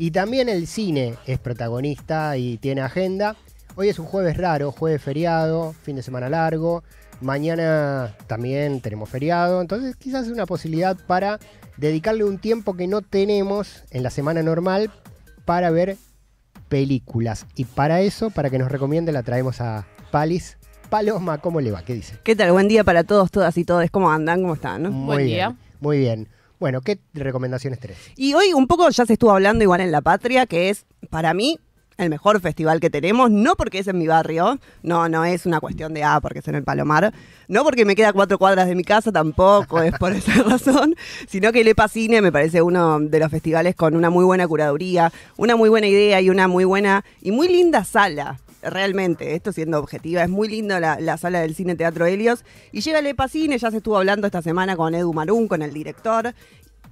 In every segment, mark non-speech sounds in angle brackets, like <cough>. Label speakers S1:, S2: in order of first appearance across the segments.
S1: Y también el cine es protagonista y tiene agenda. Hoy es un jueves raro, jueves feriado, fin de semana largo. Mañana también tenemos feriado, entonces quizás es una posibilidad para dedicarle un tiempo que no tenemos en la semana normal para ver películas. Y para eso, para que nos recomiende, la traemos a Palis. Paloma, ¿cómo le va? ¿Qué dice?
S2: ¿Qué tal? Buen día para todos, todas y todos. ¿Cómo andan? ¿Cómo están?
S1: Muy Buen bien, día. Muy bien. Bueno, ¿qué recomendaciones tenés?
S2: Y hoy un poco ya se estuvo hablando igual en La Patria, que es para mí el mejor festival que tenemos, no porque es en mi barrio, no, no es una cuestión de, ah, porque es en el Palomar, no porque me queda cuatro cuadras de mi casa, tampoco es por esa <laughs> razón, sino que EPA Cine me parece uno de los festivales con una muy buena curaduría, una muy buena idea y una muy buena y muy linda sala realmente, esto siendo objetiva, es muy lindo la, sala del cine Teatro Helios. Y llega cine ya se estuvo hablando esta semana con Edu Marún, con el director.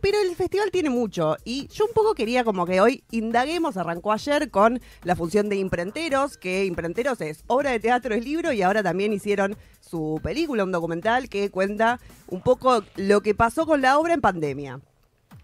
S2: Pero el festival tiene mucho y yo un poco quería como que hoy indaguemos, arrancó ayer con la función de Imprenteros, que Imprenteros es obra de teatro, es libro y ahora también hicieron su película, un documental que cuenta un poco lo que pasó con la obra en pandemia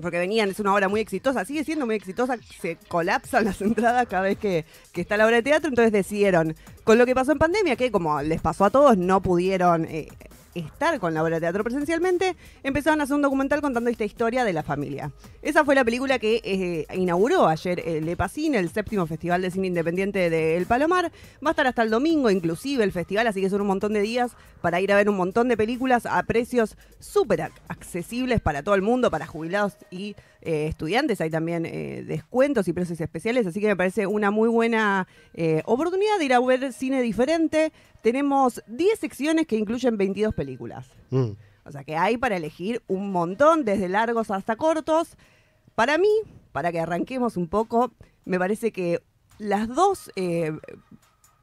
S2: porque venían, es una obra muy exitosa, sigue siendo muy exitosa, se colapsan las <laughs> entradas cada vez que, está la obra de teatro, entonces decidieron, con lo que pasó en pandemia, que como les pasó a todos, no pudieron eh, estar con la obra de teatro presencialmente, empezaron a hacer un documental contando esta historia de la familia. Esa fue la película que eh, inauguró ayer el eh, EPACIN, el séptimo festival de cine independiente de El Palomar. Va a estar hasta el domingo, inclusive, el festival, así que son un montón de días para ir a ver un montón de películas a precios súper accesibles para todo el mundo, para jubilados y eh, estudiantes, hay también eh, descuentos y precios especiales, así que me parece una muy buena eh, oportunidad de ir a ver cine diferente. Tenemos 10 secciones que incluyen 22 películas. Mm. O sea que hay para elegir un montón, desde largos hasta cortos. Para mí, para que arranquemos un poco, me parece que las dos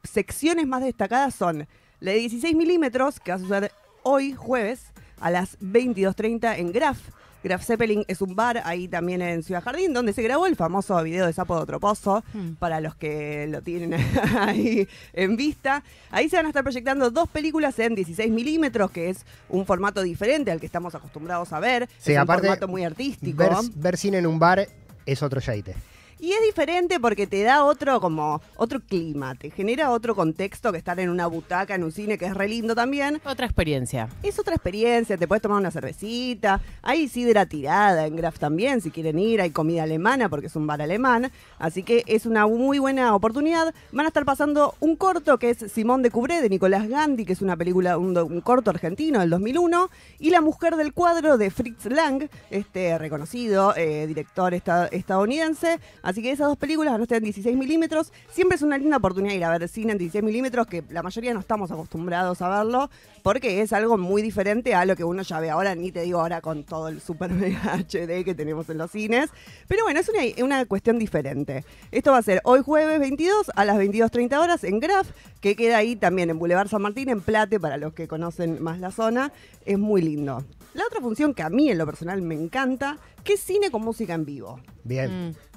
S2: secciones más destacadas son la de 16 milímetros, que va a suceder hoy jueves a las 22.30 en Graf Graf Zeppelin es un bar ahí también en Ciudad Jardín, donde se grabó el famoso video de Sapo de Otro Pozo, hmm. para los que lo tienen <laughs> ahí en vista. Ahí se van a estar proyectando dos películas en 16 milímetros, que es un formato diferente al que estamos acostumbrados a ver. es un formato muy artístico.
S1: Ver, cine en un bar es otro yaite.
S2: Y es diferente porque te da otro como otro clima, te genera otro contexto que estar en una butaca en un cine que es re lindo también.
S1: Otra experiencia.
S2: Es otra experiencia, te puedes tomar una cervecita, hay sidra tirada en Graf también si quieren ir, hay comida alemana porque es un bar alemán, así que es una muy buena oportunidad. Van a estar pasando un corto que es Simón de Cubré de Nicolás Gandhi, que es una película un, corto argentino del 2001 y La mujer del cuadro de Fritz Lang, este reconocido eh, director estadounidense. Así que esas dos películas van a en 16 milímetros. Siempre es una linda oportunidad ir a ver cine en 16 milímetros, que la mayoría no estamos acostumbrados a verlo, porque es algo muy diferente a lo que uno ya ve ahora, ni te digo ahora con todo el super <laughs> mega HD que tenemos en los cines. Pero bueno, es una, cuestión diferente. Esto va a ser hoy jueves 22 a las 22.30 horas en Graf, que queda ahí también en Boulevard San Martín, en Plate, para los que conocen más la zona. Es muy lindo. La otra función que a mí en lo personal me encanta, que es cine con música en vivo.
S1: Bien. Mm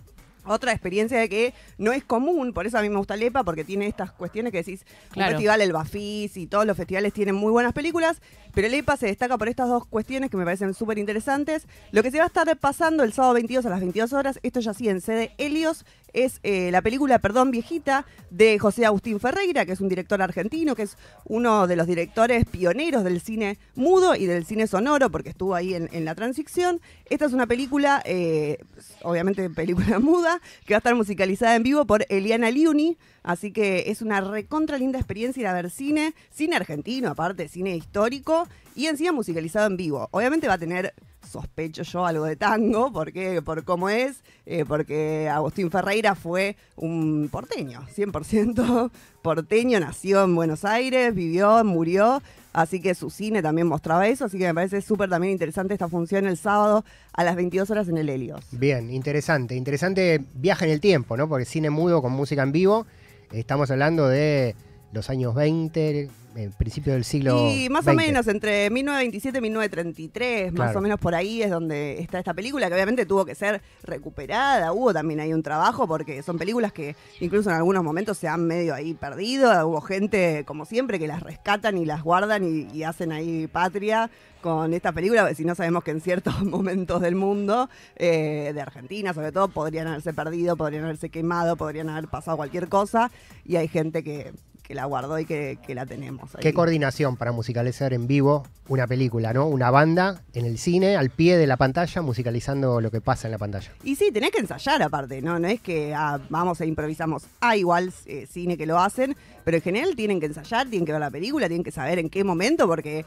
S2: otra experiencia de que no es común, por eso a mí me gusta Lepa, porque tiene estas cuestiones que decís, el festival, el Bafis y todos los festivales tienen muy buenas películas, pero Lepa se destaca por estas dos cuestiones que me parecen súper interesantes. Lo que se va a estar pasando el sábado 22 a las 22 horas, esto ya sí en sede Helios, es eh, la película Perdón Viejita de José Agustín Ferreira, que es un director argentino, que es uno de los directores pioneros del cine mudo y del cine sonoro, porque estuvo ahí en, la transición. Esta es una película, eh, obviamente película <laughs> muda, que va a estar musicalizada en vivo por Eliana Liuni, Así que es una recontra linda experiencia ir a ver cine, cine argentino aparte, cine histórico y encima musicalizado en vivo. Obviamente va a tener sospecho yo algo de tango, porque por cómo es, eh, porque Agustín Ferreira fue un porteño, 100% <laughs> porteño, nació en Buenos Aires, vivió, murió, así que su cine también mostraba eso, así que me parece súper también interesante esta función el sábado a las 22 horas en el Helios.
S1: Bien, interesante, interesante viaje en el tiempo, ¿no? Porque cine mudo con música en vivo. Estamos hablando de los años 20, el principio del siglo. Y más o menos,
S2: entre 1927 y 1933, más o menos por ahí es donde está esta película, que obviamente tuvo que ser recuperada. Hubo también ahí un trabajo, porque son películas que incluso en algunos momentos se han medio ahí perdido. Hubo gente, como siempre, que las rescatan y las guardan y, hacen ahí patria con esta película, ver si no sabemos que en ciertos <laughs> momentos del mundo, eh, de Argentina sobre todo, podrían haberse perdido, podrían haberse quemado, podrían haber pasado cualquier cosa, y hay gente que que la guardó y que, la tenemos. Qué coordinación
S1: para musicalizar en vivo una película, ¿no? Una banda en el cine, al pie de la pantalla, musicalizando lo que pasa en la pantalla.
S2: Y sí, tenés que ensayar aparte, ¿no? No es que ah, vamos e improvisamos. Ah, igual eh, cine que lo hacen, pero en general tienen que ensayar, tienen que ver la película, tienen que saber en qué momento, porque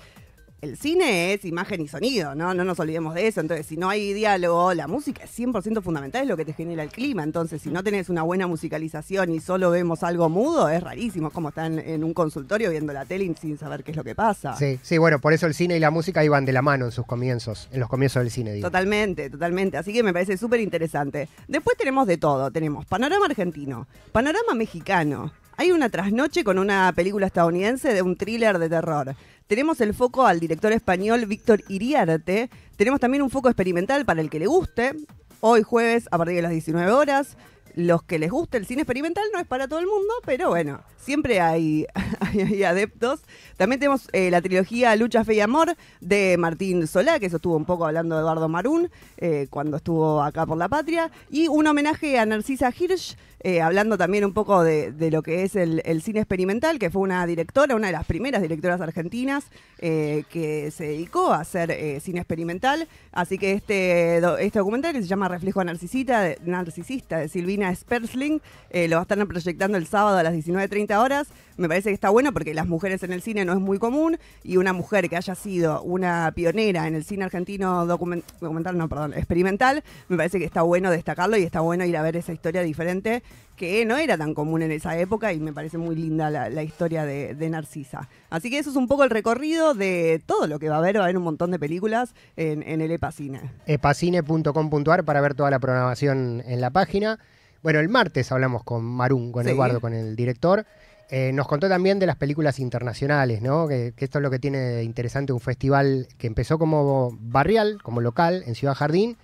S2: el cine es imagen y sonido, ¿no? No nos olvidemos de eso. Entonces, si no hay diálogo, la música es 100% fundamental, es lo que te genera el clima. Entonces, si no tenés una buena musicalización y solo vemos algo mudo, es rarísimo. Es como estar en, un consultorio viendo la tele sin saber qué es lo que pasa. Sí,
S1: sí, bueno, por eso el cine y la música iban de la mano en sus comienzos, en los comienzos del cine,
S2: Totalmente, totalmente. Así que me parece súper interesante. Después tenemos de todo. Tenemos panorama argentino, panorama mexicano, hay una trasnoche con una película estadounidense de un thriller de terror. Tenemos el foco al director español Víctor Iriarte. Tenemos también un foco experimental para el que le guste. Hoy jueves a partir de las 19 horas los que les gusta el cine experimental no es para todo el mundo, pero bueno, siempre hay, <laughs> adeptos. También tenemos eh, la trilogía Lucha, Fe y Amor de Martín Solá, que eso estuvo un poco hablando de Eduardo Marún eh, cuando estuvo acá por la patria. Y un homenaje a Narcisa Hirsch, eh, hablando también un poco de, lo que es el, cine experimental, que fue una directora, una de las primeras directoras argentinas que se dedicó a hacer cine experimental. Así que este, este documental que se llama Reflejo Narcisita, Narcisista de Silvina Spursling, eh, lo va a estar proyectando el sábado a las 19.30 horas. Me parece que está bueno porque las mujeres en el cine no es muy común y una mujer que haya sido una pionera en el cine argentino documental, no, perdón, experimental, me parece que está bueno destacarlo y está bueno ir a ver esa historia diferente que no era tan común en esa época y me parece muy linda la, historia de, Narcisa. Así que eso es un poco el recorrido de todo lo que va a haber, va a haber un montón de películas en, en el Epacine.
S1: epacine.com.ar para ver toda la programación en la página. Bueno, el martes hablamos con Marún, con Eduardo, con el director. Eh, nos contó también de las películas internacionales, ¿no? Que, esto es lo que tiene de interesante un festival que empezó como barrial, como local, en Ciudad Jardín,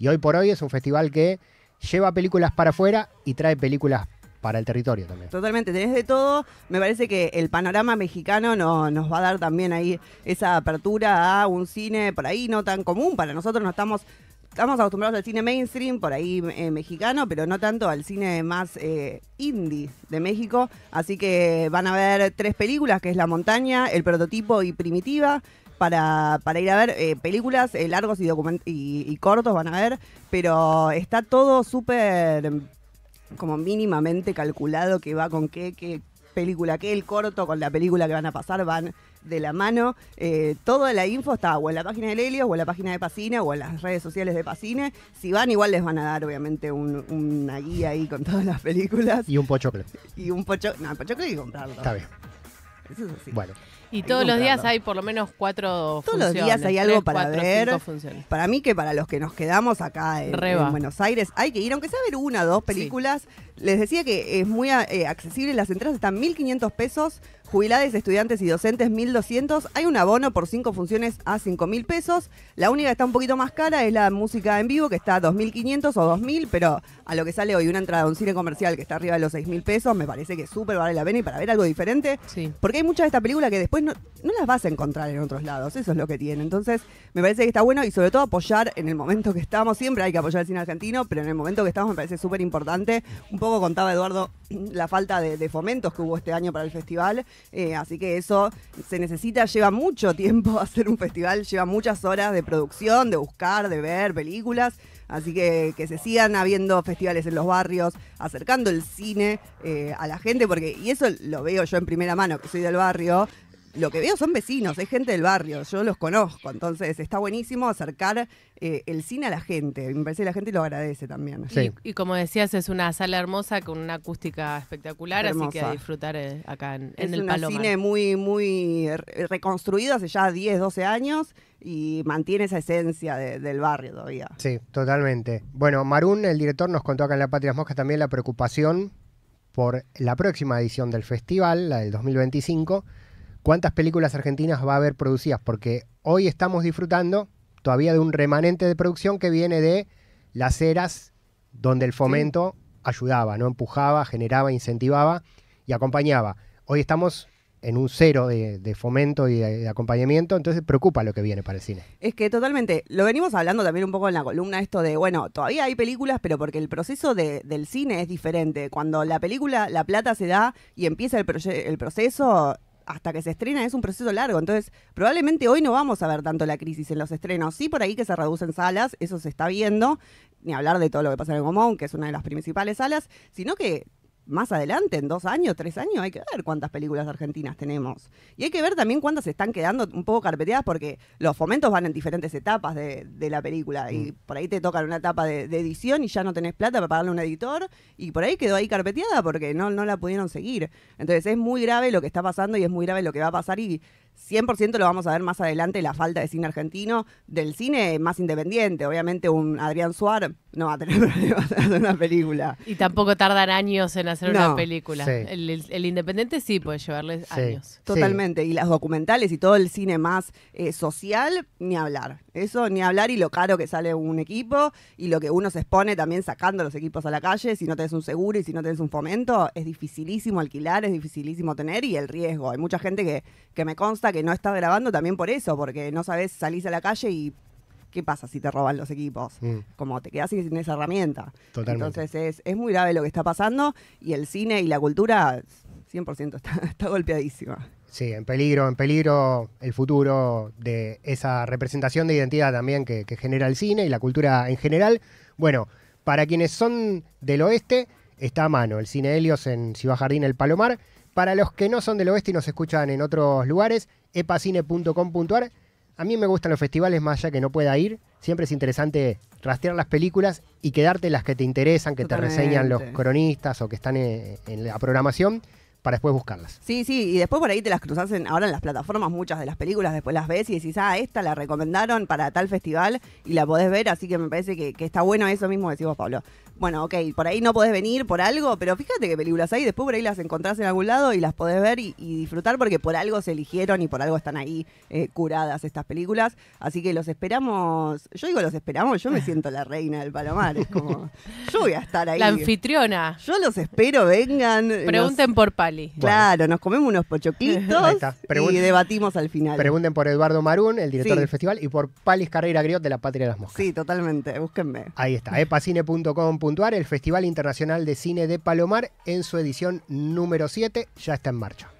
S1: y hoy por hoy es un festival que lleva películas para afuera y trae películas para el territorio también.
S2: Totalmente, tenés de todo. Me parece que el panorama mexicano nos va a dar también ahí esa apertura a un cine por ahí no tan común. Para nosotros no estamos estamos acostumbrados al cine mainstream, por ahí eh, mexicano, pero no tanto al cine más eh, indie de México. Así que van a ver tres películas, que es La Montaña, El Prototipo y Primitiva. Para, para ir a ver eh, películas largos y, y, y cortos van a ver, pero está todo súper como mínimamente calculado que va con qué, qué película, qué el corto con la película que van a pasar, van de la mano. Eh, toda la info está o en la página de Lelios o en la página de Pacine o en las redes sociales de Pacine. Si van, igual les van a dar, obviamente, una
S1: guía ahí con todas las películas. Y un pochoclo.
S2: Y un pochoclo. No, el pochoclo hay que comprarlo. Está
S1: bien. Eso es así. Bueno. Y todos los días hay por lo menos cuatro Todos los días hay algo para ver.
S2: Para mí que para los que nos quedamos acá en, Buenos Aires hay que ir, aunque sea ver una o dos películas. Les decía que es muy eh, accesible, las entradas están 1.500 pesos, jubilades, estudiantes y docentes 1.200. Hay un abono por cinco funciones a 5.000 pesos. La única que está un poquito más cara es la música en vivo, que está a 2.500 o 2.000, pero a lo que sale hoy una entrada a un cine comercial que está arriba de los 6.000 pesos, me parece que súper vale la pena y para ver algo diferente. Porque hay muchas de esta película que después no, las vas a encontrar en otros lados, eso es lo que tiene. Entonces, me parece que está bueno y sobre todo apoyar en el momento que estamos, siempre hay que apoyar el cine argentino, pero en el momento que estamos me parece súper importante. Un poco contaba Eduardo <clears throat> la falta de, fomentos que hubo este año para el festival, eh, así que eso se necesita, lleva mucho tiempo <laughs> hacer un festival, lleva muchas horas de producción, de buscar, de ver películas. Así que que se sigan habiendo festivales en los barrios, acercando el cine eh, a la gente, porque, y eso lo veo yo en primera mano, que soy del barrio, lo que veo son vecinos, es gente del barrio, yo los conozco, entonces está buenísimo acercar eh, el cine a la gente, me parece que la gente lo agradece también. Sí.
S1: Y, como decías, es una sala hermosa con una acústica espectacular, así que a disfrutar eh, acá en, el Paloma. Es un cine
S2: muy, muy reconstruido hace ya 10, 12 años y mantiene esa esencia del barrio todavía.
S1: Sí, totalmente. Bueno, Marún, el director, nos contó acá en La Patria Moscas también la preocupación por la próxima edición del festival, la del 2025, cuántas películas argentinas va a haber producidas, porque hoy estamos disfrutando todavía de un remanente de producción que viene de las eras donde el fomento ayudaba, ¿no? Empujaba, generaba, incentivaba y acompañaba. Hoy estamos en un cero de, fomento y de, acompañamiento, entonces preocupa lo que viene para el cine.
S2: Es que totalmente, lo venimos hablando también un poco en la columna, esto de, bueno, todavía hay películas, pero porque el proceso del cine es diferente. Cuando la película, la plata se da y empieza el proceso, hasta que se estrena es un proceso largo. Entonces, probablemente hoy no vamos a ver tanto la crisis en los estrenos. Sí, por ahí que se reducen salas, eso se está viendo, ni hablar de todo lo que pasa en el Gomón, que es una de las principales salas, sino que más adelante, en dos años, tres años, hay que ver cuántas películas argentinas tenemos. Y hay que ver también cuántas están quedando un poco carpeteadas porque los fomentos van en diferentes etapas de, la película. Y mm. por ahí te tocan una etapa de, edición y ya no tenés plata para pagarle a un editor. Y por ahí quedó ahí carpeteada porque no, no la pudieron seguir. Entonces es muy grave lo que está pasando y es muy grave lo que va a pasar. Y 100% lo vamos a ver más adelante, la falta de cine argentino, del cine más independiente. Obviamente un Adrián Suar no va a tener <laughs> problemas una película.
S1: Y tampoco tardan años en hacer una película. El, independiente sí puede llevarles años. Totalmente.
S2: Y las documentales y todo el cine más eh, social, ni hablar. Eso, ni hablar y lo caro que sale un equipo y lo que uno se expone también sacando los equipos a la calle. Si no tenés un seguro y si no tenés un fomento, es dificilísimo alquilar, es dificilísimo tener y el riesgo. Hay mucha gente que, que me consta que no estás grabando también por eso, porque no sabes, salís a la calle y ¿qué pasa si te roban los equipos? Mm. Como te quedas sin esa herramienta. Entonces es, muy grave lo que está pasando y el cine y la cultura 100% está, <laughs> está golpeadísima.
S1: Sí, en peligro, en peligro el futuro de esa representación de identidad también que, genera el cine y la cultura en general. Bueno, para quienes son del oeste, está a mano el cine Helios en Ciba Jardín El Palomar. Para los que no son del oeste y nos escuchan en otros lugares, epacine.com.ar. A mí me gustan los festivales más allá que no pueda ir. Siempre es interesante rastrear las películas y quedarte las que te interesan, que te reseñan los cronistas o que están eh, en la programación para después buscarlas.
S2: Sí, sí, y después por ahí te las cruzas ahora en las plataformas, muchas de las películas, después las ves y decís, ah, esta la recomendaron para tal festival y la podés ver, así que me parece que, está bueno eso mismo decimos decís vos, Pablo. Bueno, ok, por ahí no podés venir por algo, pero fíjate qué películas hay, después por ahí las encontrás en algún lado y las podés ver y, disfrutar porque por algo se eligieron y por algo están ahí eh, curadas estas películas, así que los esperamos, yo digo los esperamos, yo me <laughs> siento la reina del Palomar, es como, yo voy a estar ahí. La anfitriona. Yo los espero, vengan. Pregunten por pares. Claro,
S1: nos comemos unos pochoclitos y debatimos al final. Pregunten por Eduardo Marún, el director del festival, y por Palis Carrera Griot de la Patria de las Moscas. Sí, totalmente, búsquenme. Ahí está, epacine.com.ar, el Festival Internacional de Cine de Palomar, en su edición número 7, ya está en marcha.